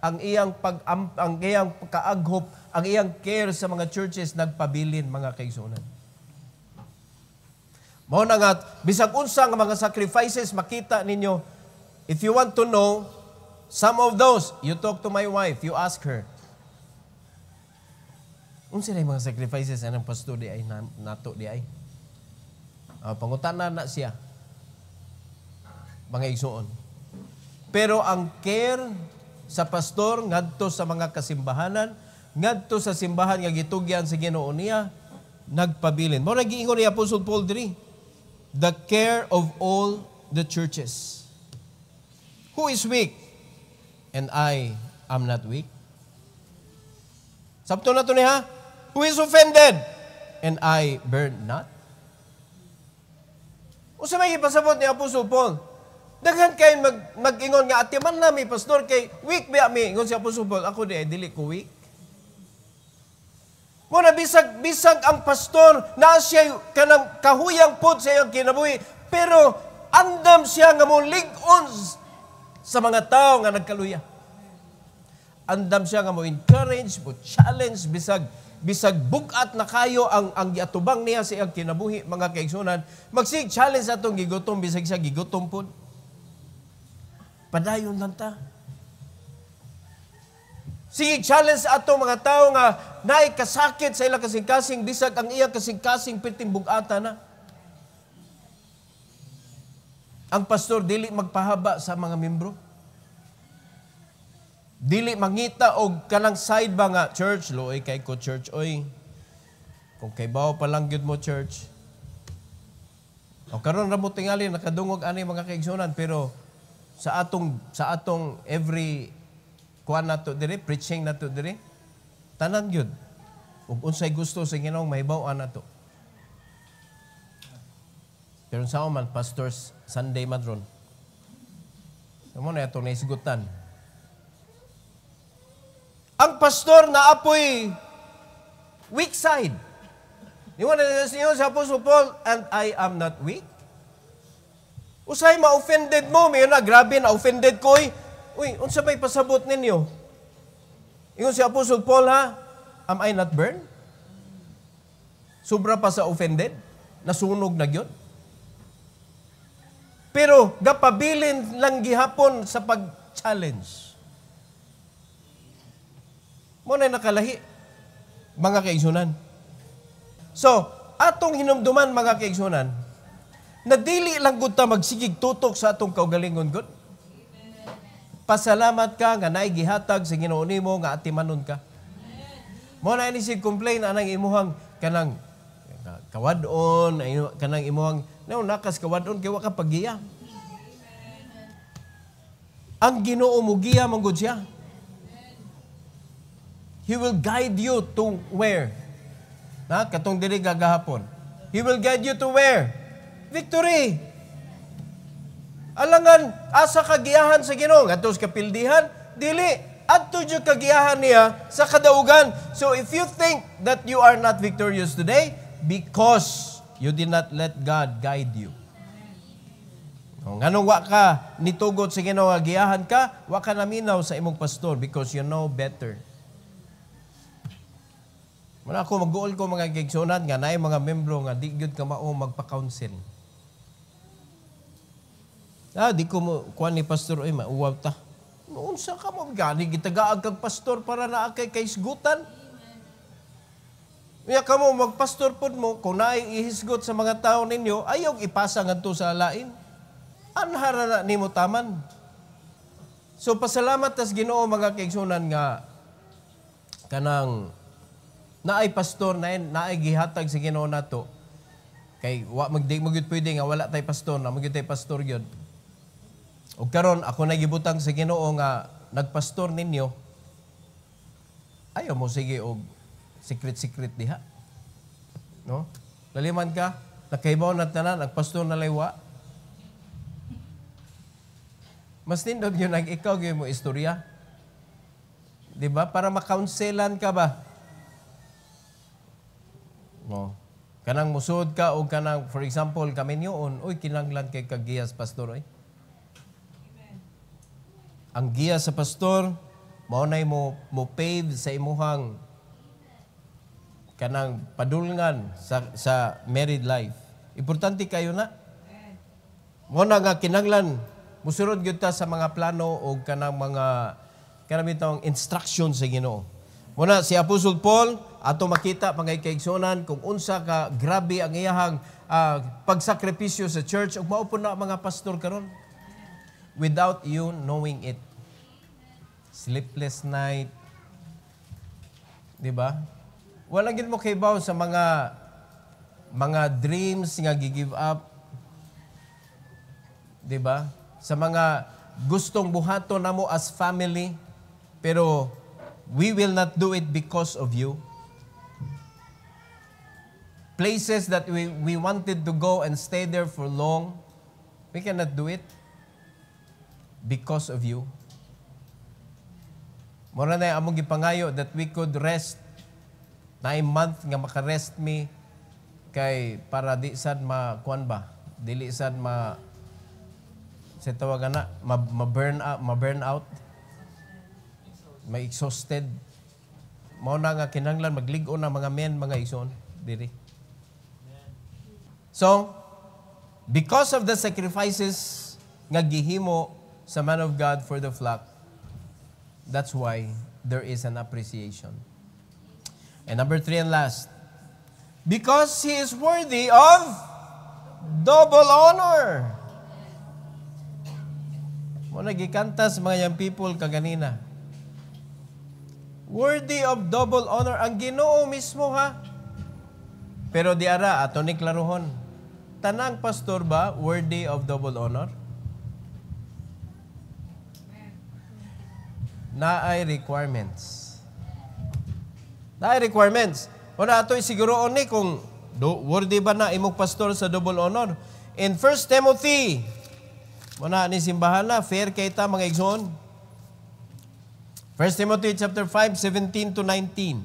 ang iyang pag ang, ang iyang kaaghop, ang iyang care sa mga churches nagpabilin mga kaigsunan. Mao na nga bisag unsa nga mga sacrifices makita ninyo. If you want to know some of those, you talk to my wife, you ask her. Unsa ra mga sacrifices anang pastor di ay nato di ay. Uh, pangutana na siya. Mga igsoon. Pero ang care sa pastor ngadto sa mga kasimbahanan, ngadto sa simbahan nga gitugyan sa Ginoo niya, nagpabilin. Mao ra giingon niya Apostle Paul diri the care of all the churches. Who is weak? And I am not weak. Sabto na to niya. Who is offended? And I burn not. O sa may ipasabot ni Apostol Paul, daghan kayo mag, ingon nga, atiman na may pastor, kay weak ba mi? Ingon si Apostol Paul, ako di, dili ko weak. Mo bisag bisag ang pastor na siya kanang kahuyang pod sa iyang kinabuhi pero andam siya nga mo lig-on sa mga tao nga nagkaluya. Andam siya nga mo encourage, mo challenge bisag bisag bugat na kayo ang ang giatubang niya sa iyang kinabuhi mga kaigsunan. Magsig challenge atong gigutom bisag siya gigutom pod. Padayon lang ta. Sige, challenge ato mga tao nga naay kasakit sa ilang kasing-kasing bisag ang iya kasing-kasing pitimbugata na. Ang pastor dili magpahaba sa mga membro. Dili mangita og kanang side ba nga church loy kay ko church oy. Kung kay bawo pa lang gyud mo church. O karon ra mo tingali nakadungog ani mga kaigsoonan pero sa atong sa atong every kuan nato diri, preaching nato diri. Tanan gyud. Ug unsay gusto sa Ginoong mahibaw-an to? Pero sa man pastors Sunday madron. Amo na atong naisgutan. Ang pastor na apoy weak side. Niwa na niyo sa Apostle Paul, and I am not weak. Usay ma-offended mo, may na, grabe na-offended ko'y, eh. Uy, unsa ba'y pasabot ninyo? Ingon si Apostle Paul ha, am I not burned? Sobra pa sa offended? Nasunog na gyud. Pero gapabilin lang gihapon sa pag-challenge. Mo na nakalahi mga kaigsunan. So, atong hinumduman mga kaigsunan, na dili lang gud ta magsigig tutok sa atong kaugalingon gud Pasalamat ka nga naay gihatag sa Ginoo nimo nga atimanon ka. Mo na ini sig complain anang imuhang kanang kawadon kanang imuhang no nakas kawadon kay wa ka pagiya. Ang Ginoo mo giya man gud siya. He will guide you to where? Na katong diri gagahapon. He will guide you to where? Victory. Alangan asa kagiyahan sa Ginoo ngadto sa kapildihan, dili adto jud kagiyahan niya sa kadaugan. So if you think that you are not victorious today because you did not let God guide you. Nganong wa ka nitugot sa Ginoo giyahan ka, wa ka naminaw sa imong pastor because you know better. Muna ako mag ko mga gigsunan nga naay mga membro nga di gyud ka mao magpa-counsel. Ah, di ko mo, kuhan ni Pastor, ay, mauwaw ta. Noon sa ka mo, gani gitagaag kag pastor para naa kay kaisgutan. Ya kamo magpastor pod mo, kung naay ihisgot sa mga tao ninyo, ayaw ipasa ngadto sa lain. Anhara na nimo taman. So pasalamat tas Ginoo mga kaigsunan nga kanang naay pastor na naay gihatag sa Ginoo nato kay wa magdi magyud pwede nga wala tay pastor na magyud tay pastor gyud o karon ako nagibutang sa Ginoo nga nagpastor ninyo ayaw mo sige og secret-secret diha. No? Laliman ka, nakaibaw na tanan, nagpastor na laywa. Mas nindot yun ang ikaw yun mo istorya. Di ba? Para makaunselan ka ba? No. Kanang musod ka o kanang, for example, kami niyoon, oy kinanglan kay Kagiyas, pastor, oy. Eh? Ang giya sa pastor, maunay mo, mo pave sa imuhang kanang padulngan sa, sa married life. Importante kayo na. Mo na nga kinanglan, musurod gyud ta sa mga plano o kanang mga kanang itong instruction sa Ginoo. Muna si Apostle Paul ato makita pangay kaigsunan kung unsa ka grabe ang iyahang uh, pagsakripisyo sa church ug mao na mga pastor karon without you knowing it. Sleepless night. Di ba? Walang gid mo kay baw sa mga mga dreams nga gi-give up. Di ba? Sa mga gustong buhato mo as family pero we will not do it because of you. Places that we, we wanted to go and stay there for long, we cannot do it because of you. Mura na among gipangayo that we could rest na month nga makarest mi kay para di sad ma makuan ba dili sad ma sa tawagan na ma, ma burn out ma burn out ma exhausted mao na nga kinanglan magligo na mga men mga ison diri so because of the sacrifices nga gihimo He's man of God for the flock. That's why there is an appreciation. And number three and last, because he is worthy of double honor. Mo nagikanta sa mga young people kaganina. Worthy of double honor ang Ginoo mismo ha. Pero di ara ato ni klaruhon. Tanang pastor ba worthy of double honor? na ay requirements. Naay requirements. Una ato'y eh, siguro ni kung do, worthy ba na imong pastor sa double honor. In 1 Timothy, muna ni simbahan na, fair kay ta mga igsoon. 1 Timothy chapter 5, 17 to 19.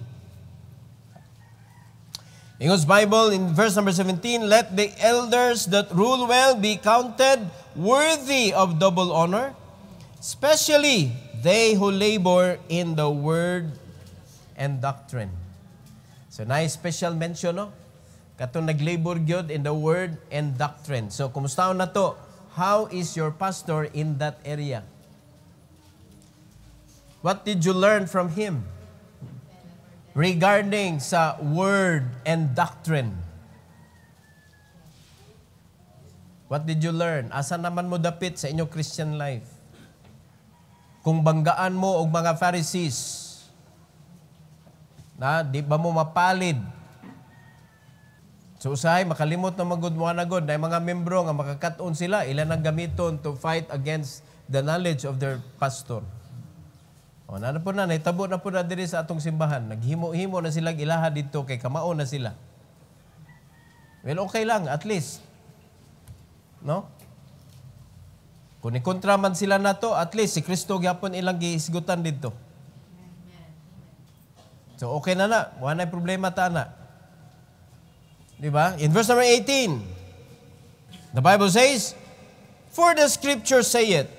English Bible in verse number 17, Let the elders that rule well be counted worthy of double honor, especially They who labor in the word and doctrine. So, na special mention, no? Katong nag-labor gyud in the word and doctrine. So, kumusta na to? How is your pastor in that area? What did you learn from him? Regarding sa word and doctrine. What did you learn? Asa naman mo dapit sa inyong Christian life? kung banggaan mo og mga Pharisees, na di ba mo mapalid? So usahay, makalimot na magod mo nagod na mga membro nga makakaton sila, ilan ang gamiton to fight against the knowledge of their pastor. O, na po na, naitabo na po na diri sa atong simbahan. Naghimo-himo na sila ilaha dito kay kamao na sila. Well, okay lang, at least. No? Kung ikontra man sila to, at least si Kristo gyapon ilang giisgutan didto. So okay na na, wala na problema ta na. Di ba? In verse number 18, the Bible says, For the scripture say it,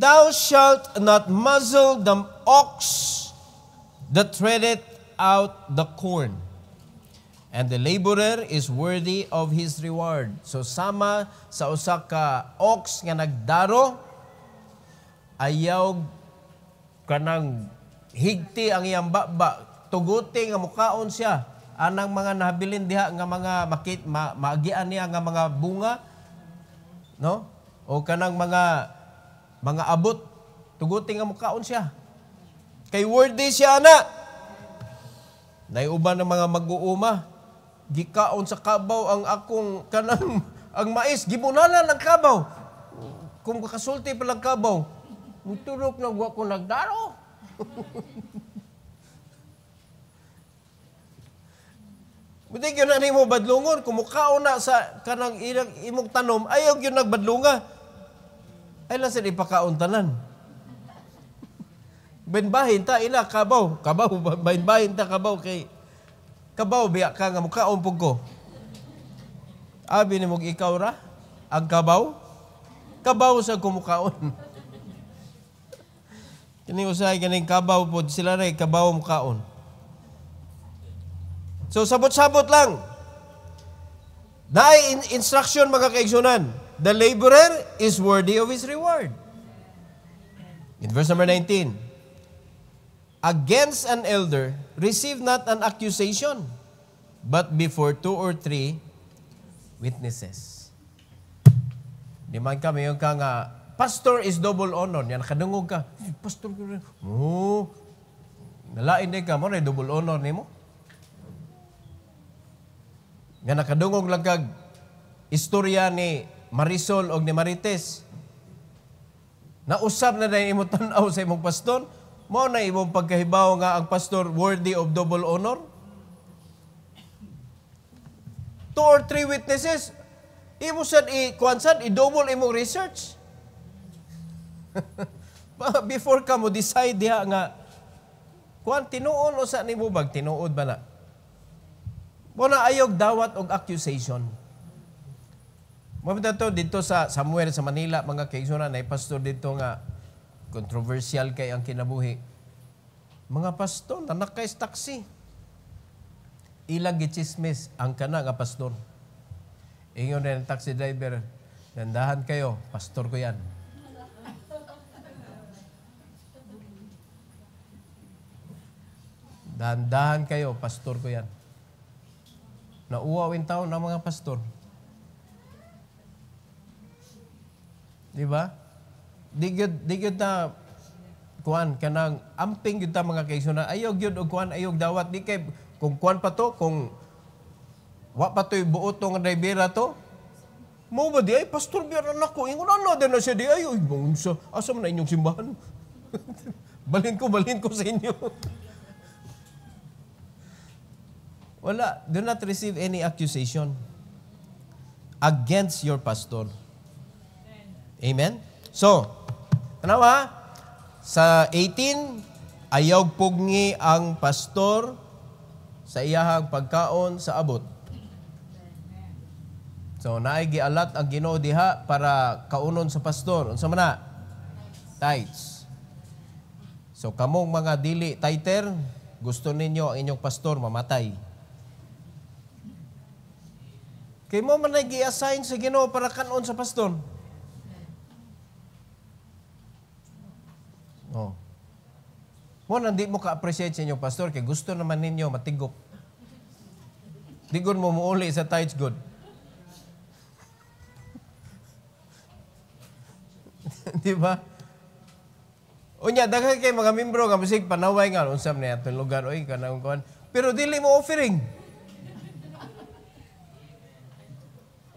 Thou shalt not muzzle the ox that treadeth out the corn. And the laborer is worthy of his reward. So sama sa usa ka ox nga nagdaro ayaw kanang higti ang iyang baba tuguti nga mukaon siya anang mga nahabilin diha nga mga makit ma, maagian niya nga mga bunga no o kanang mga mga abot tuguti nga mukaon siya kay worthy siya ana uban ng mga mag-uuma gikaon sa kabaw ang akong kanang ang mais gibunalan ang kabaw kung makasulti pa lang kabaw muturok na wa ko nagdaro [LAUGHS] Buti yun na nimo badlungon, kumukaon na sa kanang ilang imong tanom, ayaw yun nagbadlunga. Ay lang sila ipakaon tanan. [LAUGHS] Benbahin ta ila kabaw, kabaw, benbahin ta kabaw kay Kabaw biya ka nga mukaon pug ko. Abi ni mog ikaw ra ang kabaw. Kabaw sa kumukaon. [LAUGHS] Kini usay ganing kabaw pod sila ray kabaw mukaon. So sabot-sabot lang. Dai in- instruction mga kaigsunan. The laborer is worthy of his reward. In verse number 19, against an elder, receive not an accusation, but before two or three witnesses. Di man kami yung ka nga, pastor is double honor. Yan, kadungog ka. pastor ko rin. Oo. Oh, nalain din ka mo, na double honor ni mo. Nga nakadungog lang kag istorya ni Marisol o ni Marites. Nausap na dahil imo tanaw sa imong pastor Mao na imong pagkahibaw nga ang pastor worthy of double honor? Two or three witnesses, imo sad i kuan sad i-double imong research. [LAUGHS] Before ka mo decide diha nga kuan tinuon o sa nimo bag tinuod ba na? Mo na ayog dawat og accusation. Mabita to dito sa Samuel sa Manila mga kaigsunan ay pastor dito nga Controversial kay ang kinabuhi. Mga pastor, nanak kay taksi. Ilang gichismis ang kana nga pastor. Ingon na taxi driver, nandahan kayo, pastor ko yan. dahan kayo, pastor ko yan. Nauwawin taon ng mga pastor. Di ba? di gyud di gyud na kuan kanang amping gyud ta mga kaiso na ayog gyud og kuan ayog dawat di kay kung kuan pa to kung wa pa to'y buotong tong drivera to mo ba di ay pastor biyaran ko ingon ano din na siya di ay uy sa asa man inyong simbahan [LAUGHS] balin ko balin ko sa inyo [LAUGHS] wala do not receive any accusation against your pastor amen so Tanaw ha? Sa 18, ayaw pugni ang pastor sa iyahang pagkaon sa abot. So naigi alat ang Ginoo diha para kaunon sa pastor. Unsa man na? Tithes. So kamong mga dili tighter, gusto ninyo ang inyong pastor mamatay. Kay mo man nag-assign sa Ginoo para kanon sa pastor. Oh. Mo nandi mo ka-appreciate sa inyo pastor kay gusto naman ninyo matigop. Digon mo muuli sa tights good. [LAUGHS] Di ba? Unya daghan kay mga membro nga bisig panaway nga unsam na atong lugar oi kanang kon. Pero dili mo offering.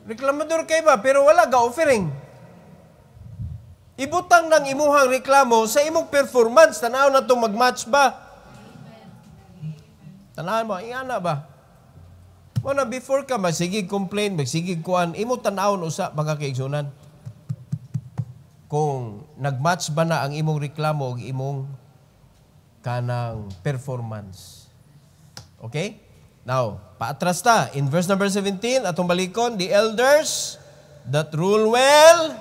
Reklamador kay ba pero wala ga offering. Ibutang ng imuhang reklamo sa imong performance. Tanaw na itong mag-match ba? Tanahan mo, ingana ba? Muna, before ka magsigig complain, magsigig kuan, imo tanawon usa mga kaigsunan. Kung nag-match ba na ang imong reklamo og imong kanang performance. Okay? Now, paatras ta. In verse number 17, atong balikon, the elders that rule well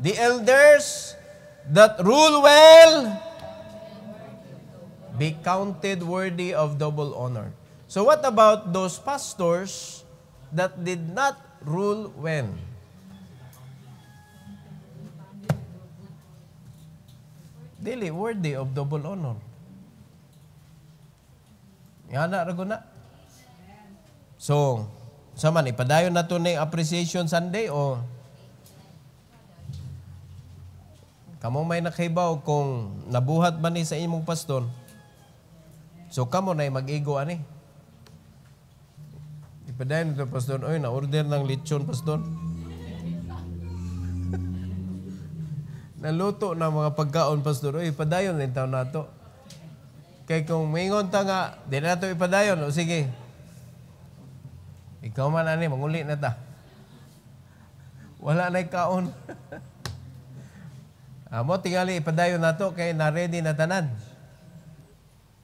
the elders that rule well be counted worthy of double honor. So what about those pastors that did not rule well? Dili worthy of double honor. Nga na raguna. So, sama ni ipadayon nato ni appreciation Sunday o Kamong may nakahibaw kung nabuhat ba ni sa imong pastor. So kamo na mag-igo ani. Ipadayon ito pastor, oy na order ng lechon pastor. [LAUGHS] Naluto na mga pagkaon pastor, oy padayon din taon nato. Kay kung mingon ta nga, di na to ipadayon, o sige. Ikaw man ani, manguli na ta. Wala na kaon. [LAUGHS] Amo tingali ipadayon nato kay na ready na tanan.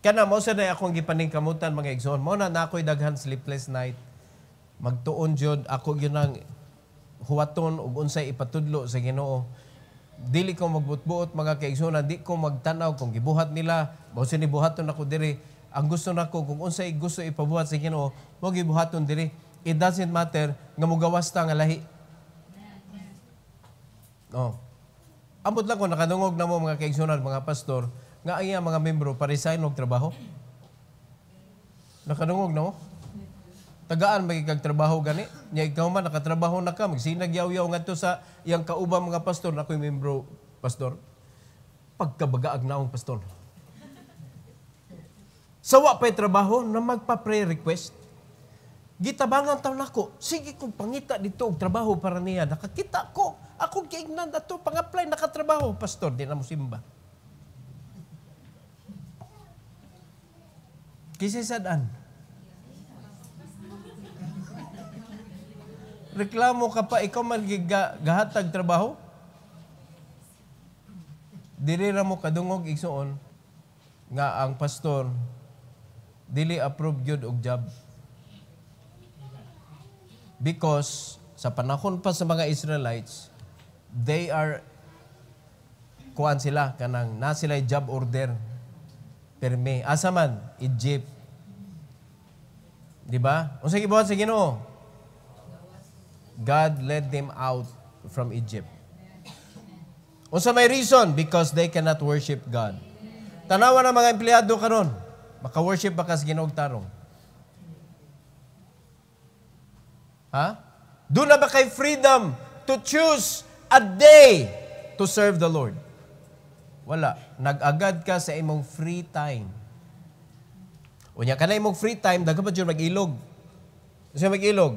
Kana mo sa akong gipaningkamutan mga igsoon mo na nakoy daghan sleepless night. Magtuon jud ako gyud ang huwaton ug unsay ipatudlo sa Ginoo. Dili ko magbutbuot mga kaigsoon, di ko magtanaw kung gibuhat nila, mao sini buhaton ako diri. Ang gusto nako kung unsay gusto ipabuhat sa Ginoo, mo gibuhaton diri. It doesn't matter nga mogawas ta nga lahi. Oh. Ambot lang ko, nakadungog na mo mga kaigsunan, mga pastor, nga ang mga membro, parisain og trabaho. Nakadungog na mo. Tagaan, magigagtrabaho gani. Nya ikaw man, nakatrabaho na ka. Magsinagyaw-yaw nga to sa iyang kaubang mga pastor, na koy membro, pastor. Pagkabaga agnaong pastor. Sawa pa'y trabaho na magpa-pray request gitabangan taw nako sige kung pangita dito og trabaho para niya nakakita ko ako giignan na to, pang-apply, nakatrabaho. Pastor, di na mo simba. Kasi sadaan. Reklamo ka pa, ikaw man gahatag trabaho? Dili ra mo kadungog igsuon nga ang pastor dili approve jud og job. Because sa panahon pa sa mga Israelites, they are kuan sila kanang na sila job order perme asa man Egypt di ba unsa gibuhat sa Ginoo God led them out from Egypt unsa may reason because they cannot worship God tanawa na mga empleyado karon maka-worship ba kas Ginoo tarong ha do na ba kay freedom to choose a day to serve the Lord. Wala. Nag-agad ka sa imong free time. Unya ka na imong free time, daghan pa dyan mag-ilog. Kasi mag-ilog.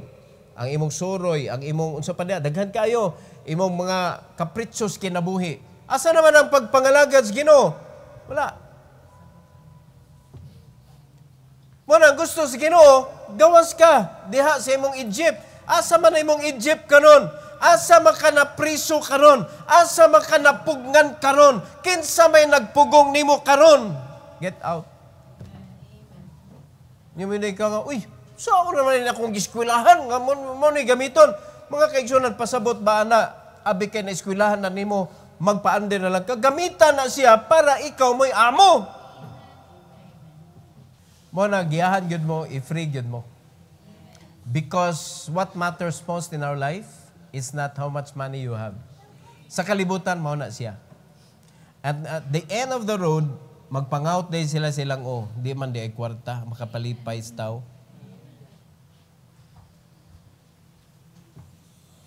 Ang imong suroy, ang imong unsa pa niya, daghan kayo. Imong mga kapritsos kinabuhi. Asa naman ang pagpangalagad sa Ginoo? Wala. Mo nang gusto sa Ginoo, gawas ka diha sa imong Egypt. Asa man imong Egypt kanon? asa man ka napriso karon, asa man ka napugnan karon, kinsa may nagpugong nimo karon. Get out. Ni mo ka nga, uy, sao naman na akong giskwilahan nga mo ni gamiton. Mga kaigsunan, pasabot ba ana, abi kay na iskwilahan na nimo, magpaande na lang ka. Gamitan na siya para ikaw mo'y amo. Mo na, giyahan yun mo, i-free yun mo. Because what matters most in our life is not how much money you have. Sa kalibutan, mao na siya. At at the end of the road, magpangout day sila silang, oh, di man di ay kwarta, makapalipay staw.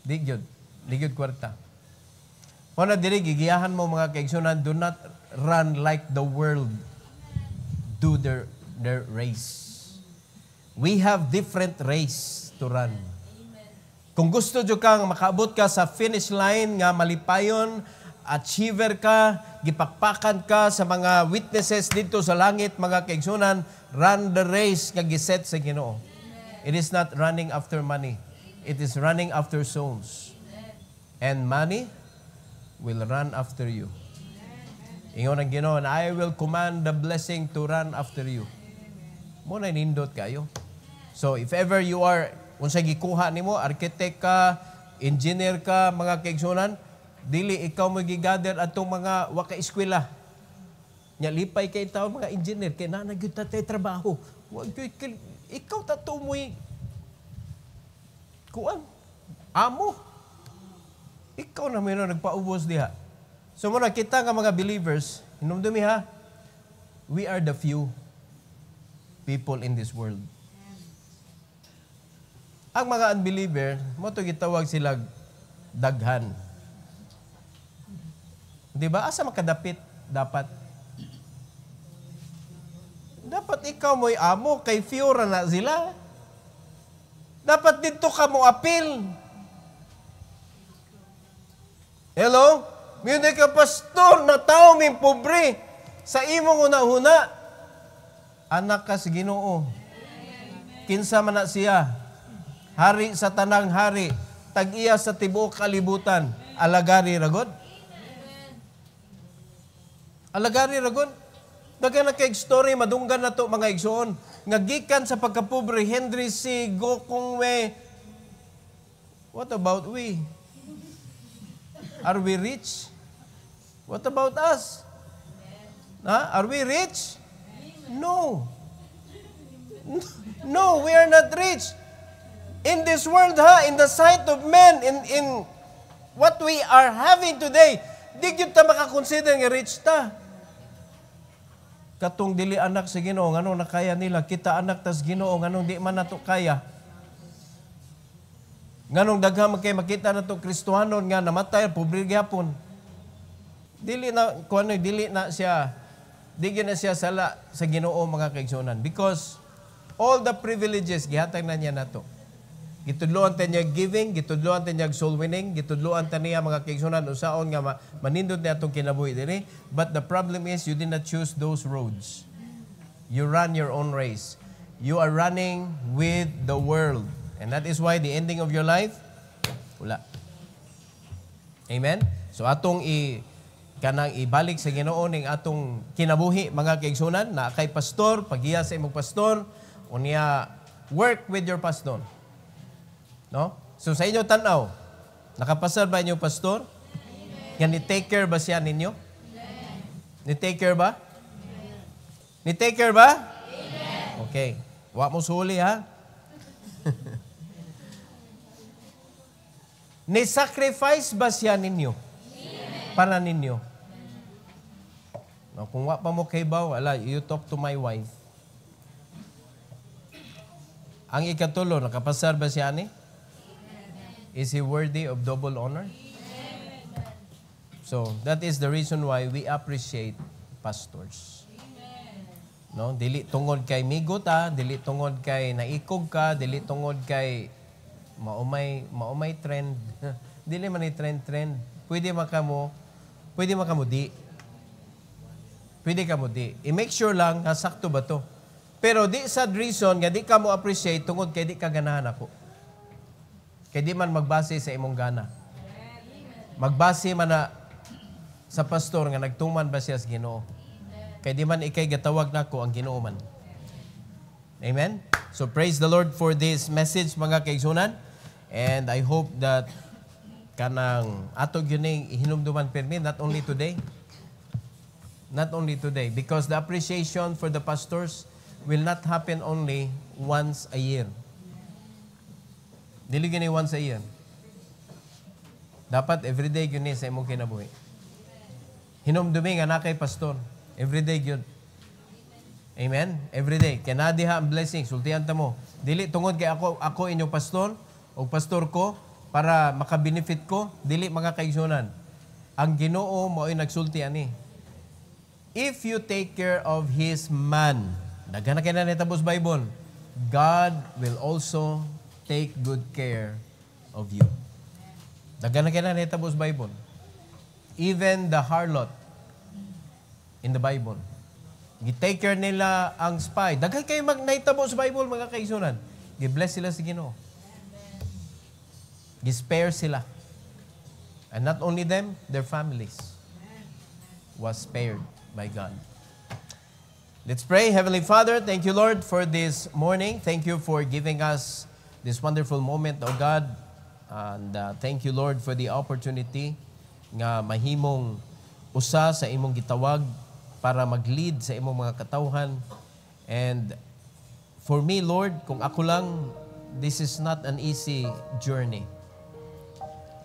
Di gyud. Di gyud kwarta. Mao na diri, gigiyahan mo mga kaigsunan, do not run like the world. Do their, their race. We have different race to run. Kung gusto jud kang makaabot ka sa finish line nga malipayon, achiever ka, gipakpakan ka sa mga witnesses dito sa langit, mga kaigsunan, run the race nga giset sa Ginoo. It is not running after money. It is running after souls. And money will run after you. Ingon ang Ginoo, I will command the blessing to run after you. Muna inindot kayo. So if ever you are unsay gikuha nimo architect ka engineer ka mga kaigsunan dili ikaw mo gigather atong mga waka eskwela nya lipay kay tao mga engineer kay na gyud ta tay trabaho wag gyud ikaw ta tumoy kuan amo ikaw na mayroon nagpaubos diha so muna kita nga mga believers hinumdumi ha we are the few people in this world ang mga unbeliever, mo to gitawag sila daghan. Di ba? Asa makadapit dapat? Dapat ikaw mo'y amo, kay Fiora na sila. Dapat dito ka mo apil. Hello? Muna ka pastor na tao ming pobre sa imong una-una. Anak ka sa Ginoo. Kinsa man na siya hari sa tanang hari, tag-iya sa tibuok kalibutan, alagari ragod. Alagari ragod. Dagan na kay story, madunggan na to mga igsoon. Ngagikan sa pagkapobre, Henry C. Gokongwe. What about we? Are we rich? What about us? Na? Are we rich? No. No, we are not rich in this world, ha, in the sight of men, in, in what we are having today, di gyud ta makakonsider nga rich ta. Katong dili anak sa Ginoo nganong nakaya nila kita anak tas Ginoo nganong di man nato kaya. Nganong daghang kay makita nato Kristohanon nga namatay pobre gyapon. Dili na kuno dili na siya di na siya sala sa Ginoo mga kaigsunan because all the privileges gihatag na niya nato. Gitudloan ta niya giving, gitudloan ta niya soul winning, gitudloan ta niya mga kaigsunan usaon nga manindot niya atong kinabuhi diri. But the problem is you did not choose those roads. You run your own race. You are running with the world. And that is why the ending of your life wala. Amen. So atong i kanang ibalik sa Ginoo ning atong kinabuhi mga kaigsunan na kay pastor, pagiya sa imong pastor, unya work with your pastor. No? So sa inyo tanaw, nakapasal ba inyo pastor? Yan ni-take care ba siya ninyo? Amen. Ni-take care ba? Amen. Ni-take care ba? Amen. Okay. Wa mo suli ha? [LAUGHS] Ni-sacrifice ba siya ninyo? Amen. Para ninyo? No, kung wa pa mo kay baw, ala, you talk to my wife. Ang ikatulo, nakapasar ba siya ni? Is He worthy of double honor? Amen. So, that is the reason why we appreciate pastors. Amen. No, dili tungod kay migot ah, dili tungod kay naikog ka, dili tungod kay maumay maumay trend. [LAUGHS] dili man ni trend trend. Pwede makamo, pwede makamo di. Pwede ka mo di. I-make sure lang, ha, sakto ba to? Pero di sad reason nga di ka mo appreciate tungod kay di ka ganahan ako. Kay di man magbase sa imong gana. Magbase man na sa pastor nga nagtuman ba siya sa Ginoo. Kay di man ikay gatawag nako ang Ginoo man. Amen. So praise the Lord for this message mga kaigsoonan. And I hope that kanang ato gyuning hinumduman permi not only today not only today because the appreciation for the pastors will not happen only once a year Dili gini once a year. Dapat everyday gyud ni sa imong kinabuhi. Hinumdumi nga na kay pastor. Everyday gyud. Amen. Everyday kanadiha ang blessing sultian ta mo. Dili tungod kay ako ako inyo pastor o pastor ko para makabenefit ko dili mga kaisunan. Ang Ginoo mao nagsulti ani. If you take care of his man, daghan na kinahanglan Bible. God will also take good care of you. Dagana kaya na sa Bible. Even the harlot in the Bible. Gi-take care nila ang spy. Daghan kayo mag naitabo sa Bible, mga kaisunan. Gi-bless sila sa Ginoo. Gi-spare sila. And not only them, their families was spared by God. Let's pray. Heavenly Father, thank you, Lord, for this morning. Thank you for giving us this wonderful moment, O oh God. And uh, thank you, Lord, for the opportunity nga mahimong usa sa imong gitawag para mag-lead sa imong mga katawhan. And for me, Lord, kung ako lang, this is not an easy journey.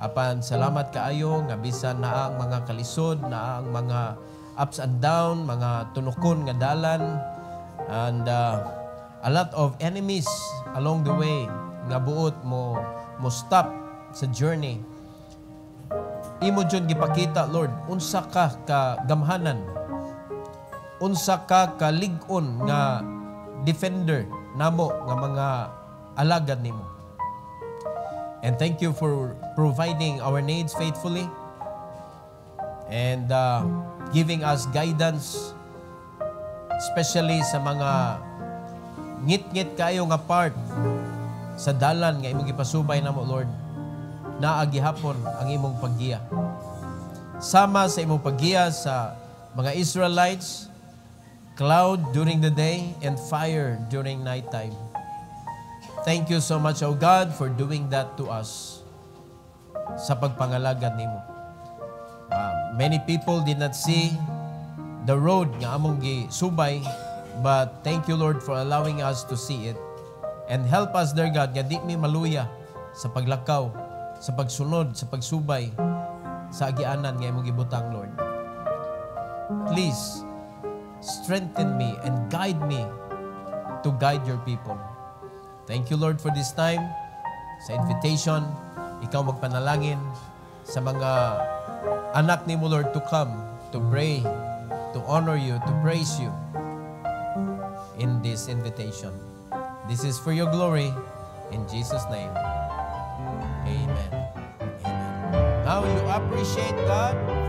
Apan, salamat kaayo nga bisan na ang mga kalisod, na ang mga ups and down, mga tunokon nga dalan. And uh, a lot of enemies along the way. nga buot mo, mo stop sa journey. Imo dyan gipakita, Lord, unsa ka kagamhanan. Unsa ka kaligon nga defender namo nga mga alagad nimo. And thank you for providing our needs faithfully and uh, giving us guidance especially sa mga ngit-ngit kayo nga part sa dalan nga imong gipasubay namo Lord naa gihapon ang imong paggiya sama sa imong paggiya sa mga Israelites cloud during the day and fire during night time. thank you so much O God for doing that to us sa pagpangalagad nimo uh, many people did not see the road nga among gisubay But thank you, Lord, for allowing us to see it. And help us, dear God, nga di mi maluya sa paglakaw, sa pagsunod, sa pagsubay, sa agianan nga imong gibutang, Lord. Please, strengthen me and guide me to guide your people. Thank you, Lord, for this time, sa invitation, ikaw magpanalangin sa mga anak ni mo, Lord, to come, to pray, to honor you, to praise you, in this invitation. This is for your glory. In Jesus' name, amen. amen. Now you appreciate God.